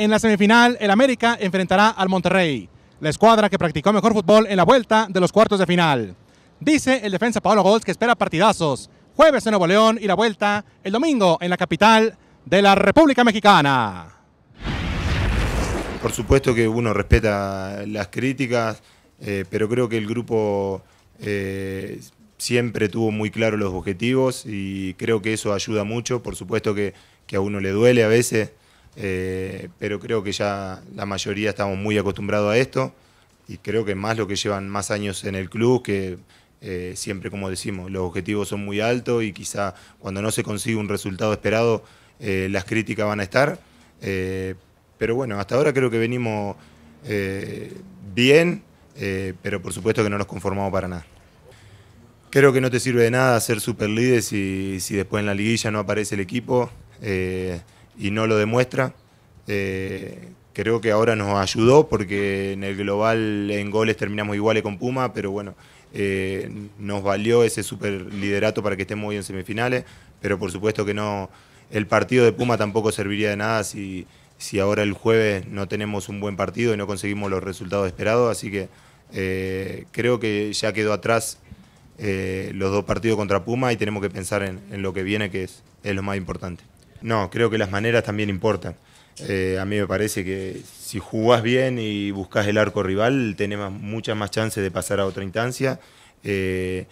En la semifinal, el América enfrentará al Monterrey, la escuadra que practicó mejor fútbol en la vuelta de los cuartos de final. Dice el defensa Paolo Golds que espera partidazos, jueves en Nuevo León y la vuelta el domingo en la capital de la República Mexicana. Por supuesto que uno respeta las críticas, eh, pero creo que el grupo eh, siempre tuvo muy claros los objetivos y creo que eso ayuda mucho. Por supuesto que, que a uno le duele a veces eh, pero creo que ya la mayoría estamos muy acostumbrados a esto y creo que más lo que llevan más años en el club, que eh, siempre como decimos, los objetivos son muy altos y quizá cuando no se consigue un resultado esperado, eh, las críticas van a estar. pero bueno, hasta ahora creo que venimos bien, pero por supuesto que no nos conformamos para nada. Creo que no te sirve de nada ser super líder si, si después en la liguilla no aparece el equipo y no lo demuestra. Eh, creo que ahora nos ayudó porque en el global en goles terminamos iguales con Puma, pero bueno, eh, nos valió ese super liderato para que estemos hoy en semifinales, pero por supuesto que no, el partido de Puma tampoco serviría de nada si, si ahora el jueves no tenemos un buen partido y no conseguimos los resultados esperados, así que eh, creo que ya quedó atrás los dos partidos contra Puma y tenemos que pensar en, en lo que viene, que es, es lo más importante. No, creo que las maneras también importan. Eh, a mí me parece que si jugás bien y buscas el arco rival, tenemos muchas más chances de pasar a otra instancia. Eh,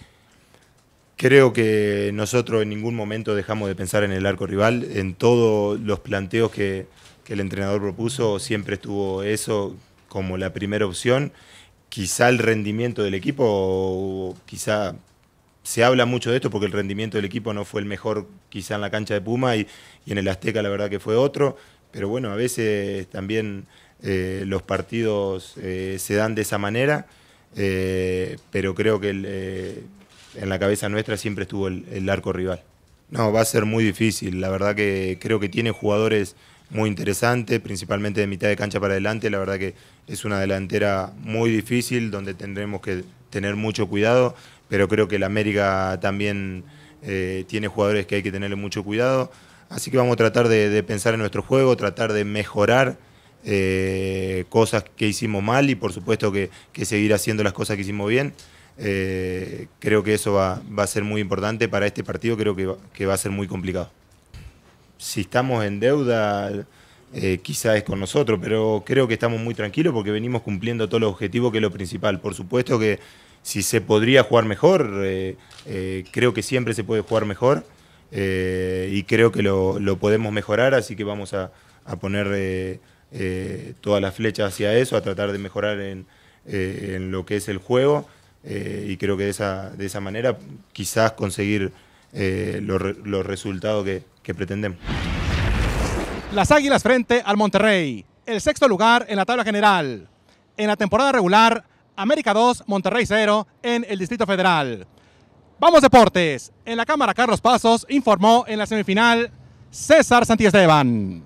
creo que nosotros en ningún momento dejamos de pensar en el arco rival, en todos los planteos que, que el entrenador propuso, siempre estuvo eso como la primera opción. Quizá el rendimiento del equipo, quizá se habla mucho de esto porque el rendimiento del equipo no fue el mejor quizá en la cancha de Puma y, en el Azteca la verdad que fue otro, pero bueno, a veces también eh, los partidos eh, se dan de esa manera, eh, pero creo que en la cabeza nuestra siempre estuvo el, el, arco rival. No, va a ser muy difícil, la verdad que creo que tiene jugadores muy interesantes, principalmente de mitad de cancha para adelante, la verdad que es una delantera muy difícil donde tendremos que tener mucho cuidado pero creo que el América también eh, tiene jugadores que hay que tenerle mucho cuidado. Así que vamos a tratar de, pensar en nuestro juego, tratar de mejorar eh, cosas que hicimos mal y por supuesto que, seguir haciendo las cosas que hicimos bien. Eh, creo que eso va, a ser muy importante para este partido, creo que va, a ser muy complicado. Si estamos en deuda, quizás es con nosotros, pero creo que estamos muy tranquilos porque venimos cumpliendo todos los objetivos, que es lo principal. Por supuesto que, si se podría jugar mejor, eh, eh, creo que siempre se puede jugar mejor eh, y creo que lo, podemos mejorar, así que vamos a, poner todas las flechas hacia eso, a tratar de mejorar en, lo que es el juego y creo que de esa, de esa manera quizás conseguir los, resultados que, que pretendemos. Las Águilas frente al Monterrey, el sexto lugar en la tabla general. En la temporada regular América 2, Monterrey 0 en el Distrito Federal. Vamos deportes. En la cámara Carlos Pasos informó en la semifinal César Santiesteban.